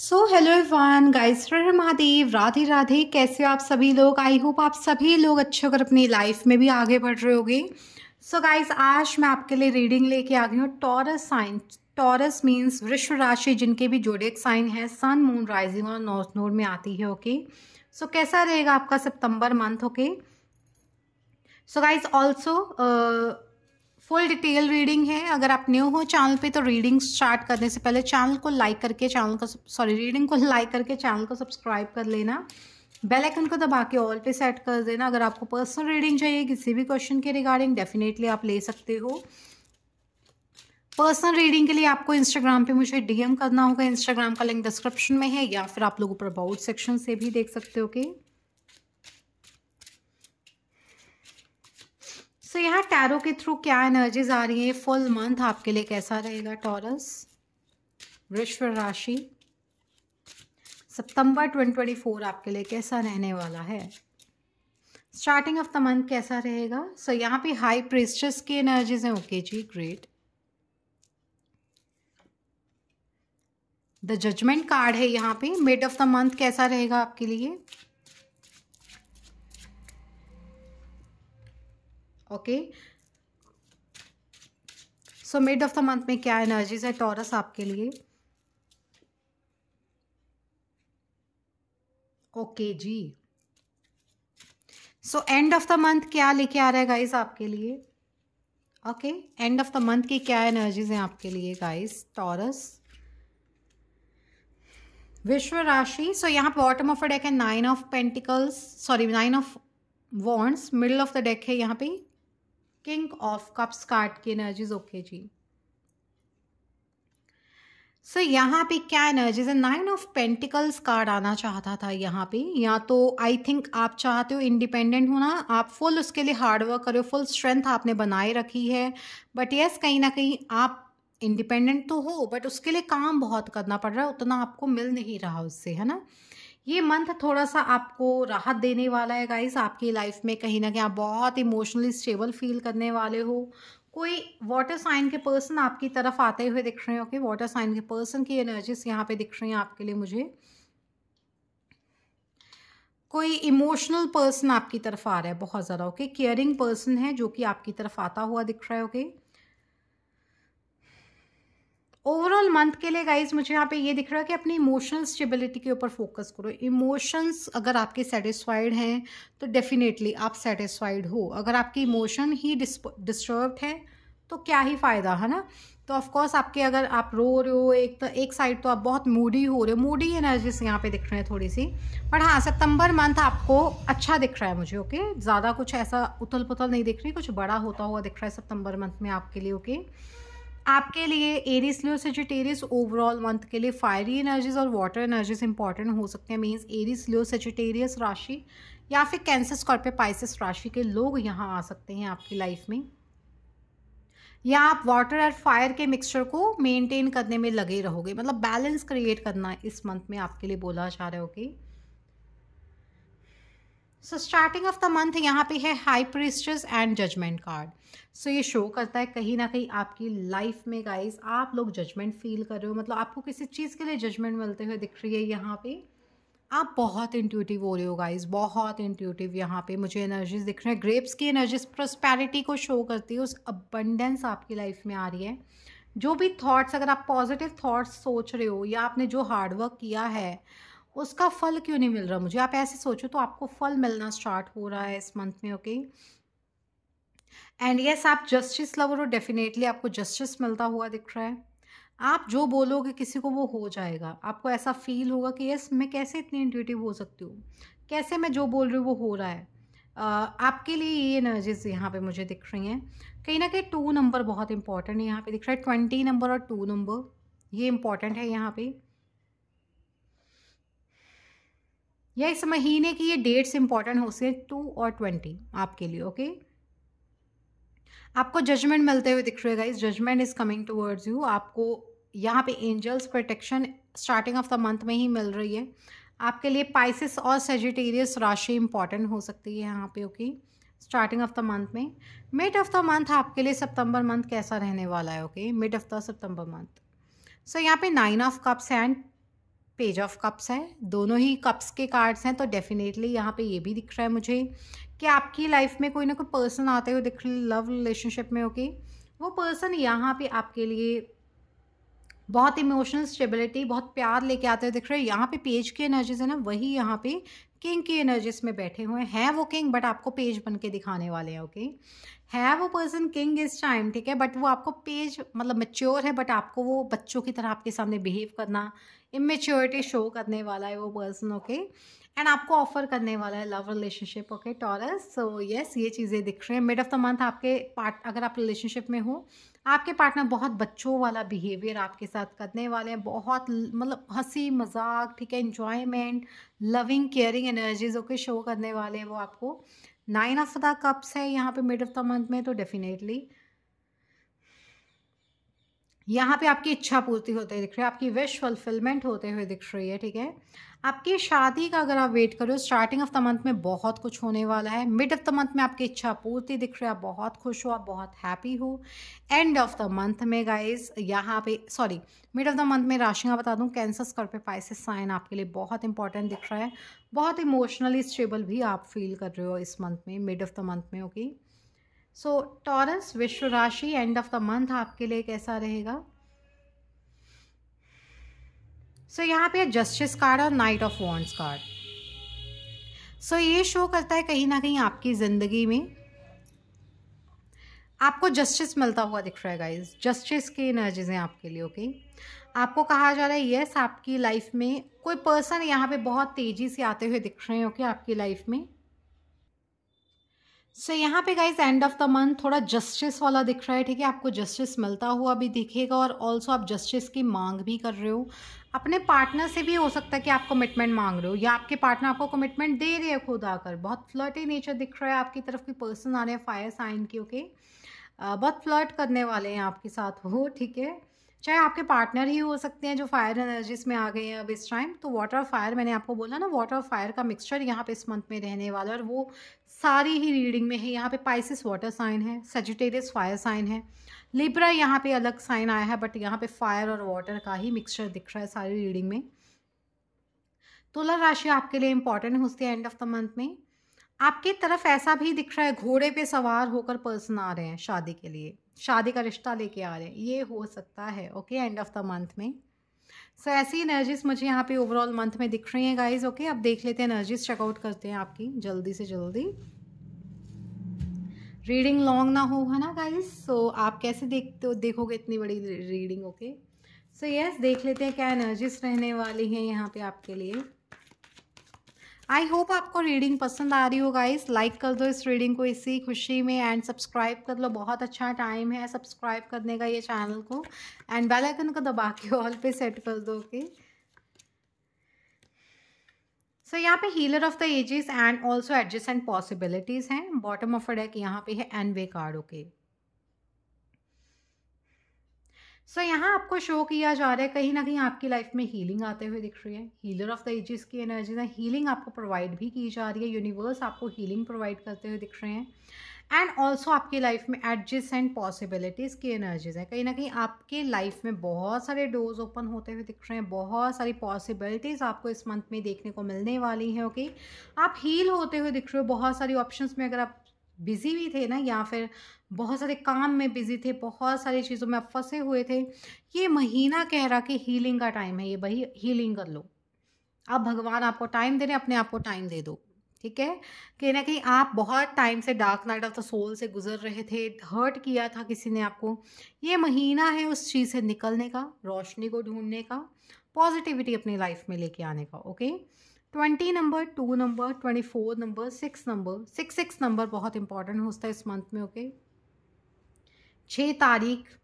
सो hello everyone guys हर महादेव राधे राधे कैसे आप सभी लोग आई होप आप सभी लोग अच्छे होकर अपनी लाइफ में भी आगे बढ़ रहे होगे सो गाइस आज मैं आपके लिए रीडिंग लेके आ गई हूँ टॉरस साइन टॉरस मींस वृक्ष राशि जिनके भी एक साइन है सन मून राइजिंग और नॉर्थ नोड में आती है ओके okay? सो so कैसा रहेगा आपका सितंबर month okay so guys also full detail reading है अगर आप न्यू हो चैनल पे तो रीडिंग स्टार्ट करने से पहले चैनल को लाइक करके चैनल को सॉरी रीडिंग को लाइक करके चैनल को सब्सक्राइब कर लेना बेल आइकन को दबा के ऑल पे सेट कर देना अगर आपको पर्सनल रीडिंग चाहिए किसी भी क्वेश्चन के रिगार्डिंग डेफिनेटली आप ले सकते हो पर्सनल रीडिंग के लिए आपको इंस्टाग्राम पे मुझे डीएम करना होगा इंस्टाग्राम का लिंक डिस्क्रिप्शन में है या फिर आप लोग ऊपर अबाउट सेक्शन से भी देख सकते हो okay? सो so, यहाँ टैरो के थ्रू क्या एनर्जीज आ रही है फुल मंथ आपके लिए कैसा रहेगा टॉरस वृश्व राशि सितंबर 2024 आपके लिए कैसा रहने वाला है स्टार्टिंग ऑफ द मंथ कैसा रहेगा सो so, यहाँ पे हाई प्रेस्टस की एनर्जीज हैं ओके जी ग्रेट द जजमेंट कार्ड है यहाँ पे मिड ऑफ द मंथ कैसा रहेगा आपके लिए okay so mid of the month में क्या एनर्जीज है टॉरस आपके लिए ओके okay, जी so end of the month क्या लेके आ रहा है गाइस आपके लिए okay end of the month की क्या एनर्जीज हैं आपके लिए गाइस टॉरस विश्व राशि सो यहाँ बॉटम ऑफ द डेक है nine of pentacles sorry nine of wands middle of the deck है यहाँ पे किंग ऑफ कप्स कार्ड की एनर्जीज ओके जी सो so, यहाँ पे क्या एनर्जीज है नाइन ऑफ पेंटिकल्स कार्ड आना चाहता था यहाँ पे या तो आई थिंक आप चाहते हो इंडिपेंडेंट होना आप फुल उसके लिए हार्डवर्क करो फुल स्ट्रेंथ आपने बनाए रखी है बट यस कहीं ना कहीं आप इंडिपेंडेंट तो हो बट उसके लिए काम बहुत करना पड़ रहा है उतना आपको मिल नहीं रहा उससे है ना ये मंथ थोड़ा सा आपको राहत देने वाला है गाइस आपकी लाइफ में कहीं ना कहीं आप बहुत इमोशनली स्टेबल फील करने वाले हो कोई वाटर साइन के पर्सन आपकी तरफ आते हुए दिख रहे हैं ओके वाटर साइन के पर्सन की एनर्जीज यहाँ पे दिख रही हैं आपके लिए मुझे कोई इमोशनल पर्सन आपकी तरफ आ रहा है बहुत ज़्यादा ओके केयरिंग पर्सन है जो कि आपकी तरफ आता हुआ दिख रहा है ओके okay? ओवरऑल मंथ के लिए गाइज मुझे यहाँ पे ये दिख रहा है कि अपनी इमोशनल स्टेबिलिटी के ऊपर फोकस करो इमोशंस अगर आपके सेटिस्फाइड हैं तो डेफिनेटली आप सेटिस्फाइड हो अगर आपके इमोशन ही डिस्टर्ब है तो क्या ही फ़ायदा है ना तो ऑफकोर्स आपके अगर आप रो रहे हो एक तो एक साइड तो आप बहुत मूडी हो रहे हो मूडी एनर्जीज यहाँ पे दिख रहे हैं थोड़ी सी बट हाँ सितंबर मंथ आपको अच्छा दिख रहा है मुझे ओके ज़्यादा कुछ ऐसा उथल पुथल नहीं दिख रही कुछ बड़ा होता हुआ दिख रहा है सितंबर मंथ में आपके लिए ओके okay? आपके लिए Aries Leo Sagittarius overall month के लिए फायरी एनर्जीज और वाटर एनर्जीज इंपॉर्टेंट हो सकते हैं मीन्स एरिस लियो सेजिटेरियस राशि या फिर कैंसर स्कॉर्पियो पाइसिस राशि के लोग यहाँ आ सकते हैं आपकी लाइफ में या आप वाटर और फायर के मिक्सचर को मेंटेन करने में लगे रहोगे मतलब बैलेंस क्रिएट करना इस मंथ में आपके लिए बोला जा रहा है okay okay? So starting of the month यहाँ पे है high priestess and judgement card so ये शो करता है कहीं ना कहीं आपकी लाइफ में गाइज आप लोग जजमेंट फील कर रहे हो मतलब आपको किसी चीज़ के लिए जजमेंट मिलते हुए दिख रही है यहाँ पे आप बहुत इंट्यूटिव हो रहे हो गाइज बहुत इंट्यूटिव यहाँ पे मुझे एनर्जीज दिख रहे हैं ग्रेप्स की एनर्जीज प्रोस्पैरिटी को शो करती है उस अबंडेंस आपकी लाइफ में आ रही है जो भी थॉट्स अगर आप पॉजिटिव थॉट्स सोच रहे हो या आपने जो हार्डवर्क किया है उसका फल क्यों नहीं मिल रहा मुझे आप ऐसे सोचो तो आपको फल मिलना स्टार्ट हो रहा है इस मंथ में ओके एंड यस आप जस्टिस लवर हो डेफिनेटली आपको जस्टिस मिलता हुआ दिख रहा है आप जो बोलोगे किसी को वो हो जाएगा आपको ऐसा फील होगा कि यस मैं कैसे इतनी इंट्यूटिव हो सकती हूँ कैसे मैं जो बोल रही हूँ वो हो रहा है Uh, आपके लिए ये एनर्जीज यहाँ पे मुझे दिख रही हैं कहीं ना कहीं टू नंबर बहुत इंपॉर्टेंट है यहाँ पे दिख रहा है ट्वेंटी नंबर और टू नंबर ये इंपॉर्टेंट है यहाँ पे या इस महीने की ये डेट्स इंपॉर्टेंट हो सके टू और ट्वेंटी आपके लिए ओके okay? आपको जजमेंट मिलते हुए दिख रहे guys judgement is coming towards you आपको यहाँ पे angels protection starting of the month में ही मिल रही है आपके लिए पाइसिस और सेजिटेरियस राशि इंपॉर्टेंट हो सकती है यहाँ पे okay starting of the month में मिड ऑफ द मंथ आपके लिए सितंबर मंथ कैसा रहने वाला है ओके मिड ऑफ द सितंबर मंथ सो यहाँ पे nine of cups and page of cups है दोनों ही कप्स के कार्ड्स हैं तो डेफिनेटली यहाँ पे ये भी दिख रहा है मुझे कि आपकी लाइफ में कोई ना कोई पर्सन आते हुए दिख लव रिलेशनशिप में ओके वो पर्सन यहाँ पे आपके लिए बहुत इमोशनल स्टेबिलिटी बहुत प्यार लेके आते हुए दिख रहे हैं यहाँ पे पेज की एनर्जीज है ना वही यहाँ पे किंग की एनर्जीज में बैठे हुए हैं वो किंग बट आपको पेज बन के दिखाने वाले हैं ओके है वो पर्सन किंग इज टाइम ठीक है बट वो आपको पेज मतलब मेच्योर है बट आपको वो बच्चों की तरह आपके सामने बिहेव करना इमेच्योरिटी शो करने वाला है वो पर्सन ओके एंड आपको ऑफर करने वाला है love relationship okay Taurus so yes ये चीज़ें दिख रही हैं मिड ऑफ द मंथ आपके पार्ट अगर आप रिलेशनशिप में हो आपके पार्टनर बहुत बच्चों वाला बिहेवियर आपके साथ करने वाले हैं बहुत मतलब हंसी मजाक ठीक है enjoyment loving caring energies okay show करने वाले हैं वो आपको नाइन ऑफ द कप्स है यहाँ पे मिड ऑफ द मंथ में तो डेफिनेटली यहाँ पे आपकी इच्छा पूर्ति होते दिख रही है आपकी विश फुलफिलमेंट होते हुए दिख रही है ठीक है आपकी शादी का अगर आप वेट करो स्टार्टिंग ऑफ द मंथ में बहुत कुछ होने वाला है मिड ऑफ द मंथ में आपकी इच्छा पूर्ति दिख रही है आप बहुत खुश हो आप बहुत हैप्पी हो एंड ऑफ द मंथ में गाइज यहाँ पे sorry mid of the month में राशियाँ बता दूँ कैंसर पे पाइसिस साइन आपके लिए बहुत इंपॉर्टेंट दिख रहा है बहुत इमोशनली स्टेबल भी आप फील कर रहे हो इस मंथ में मिड ऑफ द मंथ में ओके okay? सो टॉरस विश्व राशि एंड ऑफ द मंथ आपके लिए कैसा रहेगा सो so, यहाँ पे जस्टिस कार्ड और knight of wands card so ये शो करता है कहीं ना कहीं आपकी ज़िंदगी में आपको जस्टिस मिलता हुआ दिख रहा है गाइज जस्टिस की एनर्जीज हैं आपके लिए ओके आपको कहा जा रहा है येस आपकी लाइफ में कोई पर्सन यहाँ पे बहुत तेज़ी से आते हुए दिख रहे हैं ओके आपकी लाइफ में सो so, यहाँ पे guys end of the month थोड़ा जस्टिस वाला दिख रहा है ठीक है आपको जस्टिस मिलता हुआ भी दिखेगा और ऑल्सो आप जस्टिस की मांग भी कर रहे हो अपने पार्टनर से भी हो सकता है कि आप कमिटमेंट मांग रहे हो या आपके पार्टनर आपको कमिटमेंट दे रहे हैं खुद आकर बहुत फ्लर्टी नेचर दिख रहा है आपकी तरफ की पर्सन आ रहे हैं फायर साइन के ओके okay? बहुत फ्लर्ट करने वाले हैं आपके साथ हो ठीक है चाहे आपके पार्टनर ही हो सकते हैं जो फायर एनर्जीज में आ गए हैं अब इस टाइम तो वाटर और फायर मैंने आपको बोला ना वाटर और फायर का मिक्सचर यहाँ पे इस मंथ में रहने वाला है और वो सारी ही रीडिंग में है यहाँ पे पाइसिस वाटर साइन है सजिटेरियस फायर साइन है लिब्रा यहाँ पे अलग साइन आया है बट यहाँ पे फायर और वाटर का ही मिक्सचर दिख रहा है सारी रीडिंग में तुला राशि आपके लिए इंपॉर्टेंट होती है एंड ऑफ द मंथ में आपकी तरफ ऐसा भी दिख रहा है घोड़े पे सवार होकर पर्सन आ रहे हैं शादी के लिए शादी का रिश्ता लेके आ रहे हैं ये हो सकता है okay end of the month में सो so, ऐसी एनर्जीज मुझे यहाँ पे ओवरऑल मंथ में दिख रही हैं गाइज ओके अब देख लेते हैं एनर्जीज चेकआउट करते हैं आपकी जल्दी से जल्दी रीडिंग लॉन्ग ना हो है ना गाइज सो so, आप कैसे देखते हो देखोगे इतनी बड़ी रीडिंग ओके सो यस देख लेते हैं क्या एनर्जीज रहने वाली हैं यहाँ पे आपके लिए आई होप आपको रीडिंग पसंद आ रही हो गाइस लाइक कर दो इस रीडिंग को इसी खुशी में एंड सब्सक्राइब कर लो बहुत अच्छा टाइम है सब्सक्राइब करने का ये चैनल को एंड बेल आइकन को दबा के ऑल पे सेट कर दो ओके सो यहाँ पे healer of the ages and also adjust and possibilities हैं बॉटम ऑफ अ डेक यहाँ पे है anyway card okay okay? So so, यहाँ आपको शो किया जा रहा है कहीं ना कहीं आपकी लाइफ में हीलिंग आते हुए दिख रही है हीलर ऑफ द एजिस की एनर्जी ना हीलिंग आपको प्रोवाइड भी की जा रही है यूनिवर्स आपको हीलिंग प्रोवाइड करते हुए दिख रहे हैं एंड ऑल्सो आपकी लाइफ में एडजस्ट एंड पॉसिबिलिटीज़ की एनर्जीज हैं कहीं ना कहीं आपके लाइफ में बहुत सारे डोर्स ओपन होते हुए दिख रहे हैं बहुत सारी पॉसिबिलिटीज़ आपको इस मंथ में देखने को मिलने वाली हैं ओके okay? आप हील होते हुए दिख रहे हो बहुत सारी ऑप्शंस में अगर आप बिज़ी भी थे ना या फिर बहुत सारे काम में बिज़ी थे बहुत सारी चीज़ों में आप फंसे हुए थे ये महीना कह रहा कि हीलिंग का टाइम है ये भाई हीलिंग कर लो आप भगवान आपको टाइम दे रहे अपने आप को टाइम दे दो ठीक है कहीं ना कहीं आप बहुत टाइम से dark night of the soul से गुजर रहे थे हर्ट किया था किसी ने आपको ये महीना है उस चीज़ से निकलने का रोशनी को ढूंढने का पॉजिटिविटी अपनी लाइफ में लेके आने का okay twenty number two number twenty four number six number six six number बहुत इंपॉर्टेंट होता है इस मंथ में ओके छः तारीख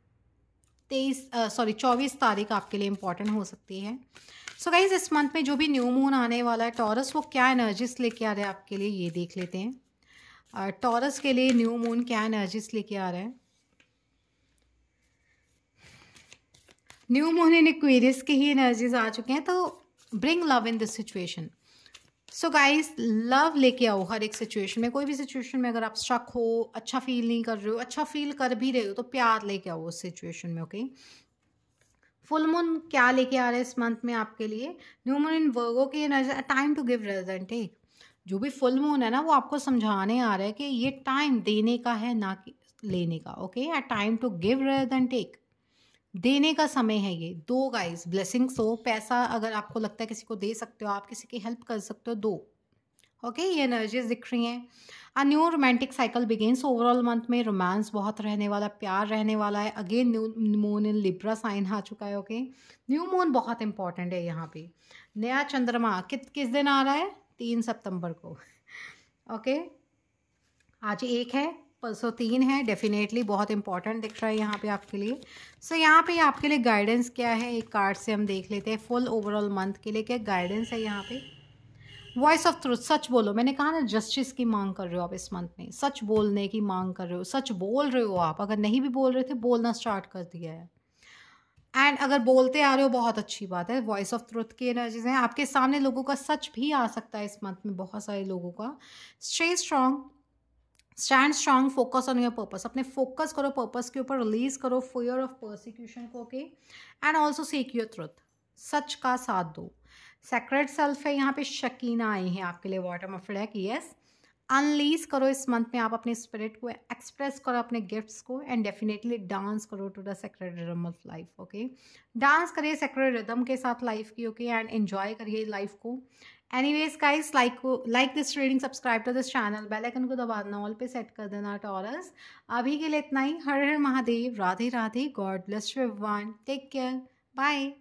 तेईस सॉरी चौबीस तारीख आपके लिए इंपॉर्टेंट हो सकती है सो so गाइज इस मंथ में जो भी न्यू मून आने वाला है टॉरस वो क्या एनर्जीज लेके आ रहे हैं आपके लिए ये देख लेते हैं टॉरस के लिए न्यू मून क्या एनर्जीज लेके आ रहा है न्यू मून इन इक्वेरियस के ही एनर्जीज आ चुके हैं तो bring love in this situation so guys love लेके आओ हर एक सिचुएशन में कोई भी सिचुएशन में अगर आप शक हो अच्छा फील नहीं कर रहे हो अच्छा फील कर भी रहे हो तो प्यार लेके आओ उस सिचुएशन में ओके फुल मून क्या लेके आ रहा है इस मंथ में आपके लिए न्यू मून इन वर्गो की time to give reason take जो भी फुल मून है ना वो आपको समझाने आ रहा है कि ये टाइम देने का है ना कि लेने का okay time to give reason take देने का समय है ये दो गाइस ब्लेसिंग्स हो पैसा अगर आपको लगता है किसी को दे सकते हो आप किसी की हेल्प कर सकते हो दो ओके okay, ये एनर्जीज दिख रही हैं a new romantic cycle begins overall month में रोमांस बहुत रहने वाला प्यार रहने वाला है again new moon in Libra sign आ चुका है ओके न्यू मून बहुत इंपॉर्टेंट है यहाँ पे नया चंद्रमा कि, किस दिन आ रहा है तीन सितंबर को ओके okay? आज एक है सो तीन है डेफिनेटली बहुत इंपॉर्टेंट दिख रहा है यहाँ पे आपके लिए सो so, यहाँ पे आपके लिए गाइडेंस क्या है एक कार्ड से हम देख लेते हैं फुल ओवरऑल मंथ के लिए क्या गाइडेंस है यहाँ पे वॉइस ऑफ ट्रूथ सच बोलो मैंने कहा ना जस्टिस की मांग कर रहे हो आप इस मंथ में सच बोलने की मांग कर रहे हो सच बोल रहे हो आप अगर नहीं भी बोल रहे थे बोलना स्टार्ट कर दिया है एंड अगर बोलते आ रहे हो बहुत अच्छी बात है वॉइस ऑफ ट्रुथ की एनर्जीज हैं आपके सामने लोगों का सच भी आ सकता है इस मंथ में बहुत सारे लोगों का stay strong stand strong focus on your purpose अपने फोकस करो पर्पस के ऊपर रिलीज करो फ्यर ऑफ प्रोसिक्यूशन को okay and also seek your truth सच का साथ दो सेक्रेट सेल्फ है यहाँ पे शकीना आई है आपके लिए वाटर मफड़ा कि यस अनलीज करो इस मंथ में आप अपने स्पिरिट को एक्सप्रेस करो अपने गिफ्ट्स को एंड डेफिनेटली डांस करो to the sacred rhythm of life okay dance करिए सेक्रेट रिदम के साथ लाइफ की ओके एंड एन्जॉय करिए लाइफ को एनी वेज काइज लाइक को like this reading subscribe to this channel bell icon को दबाना ऑल पे सेट कर देना टॉरस अभी के लिए इतना ही हर हर Mahadev Radhe Radhe God bless you one take care bye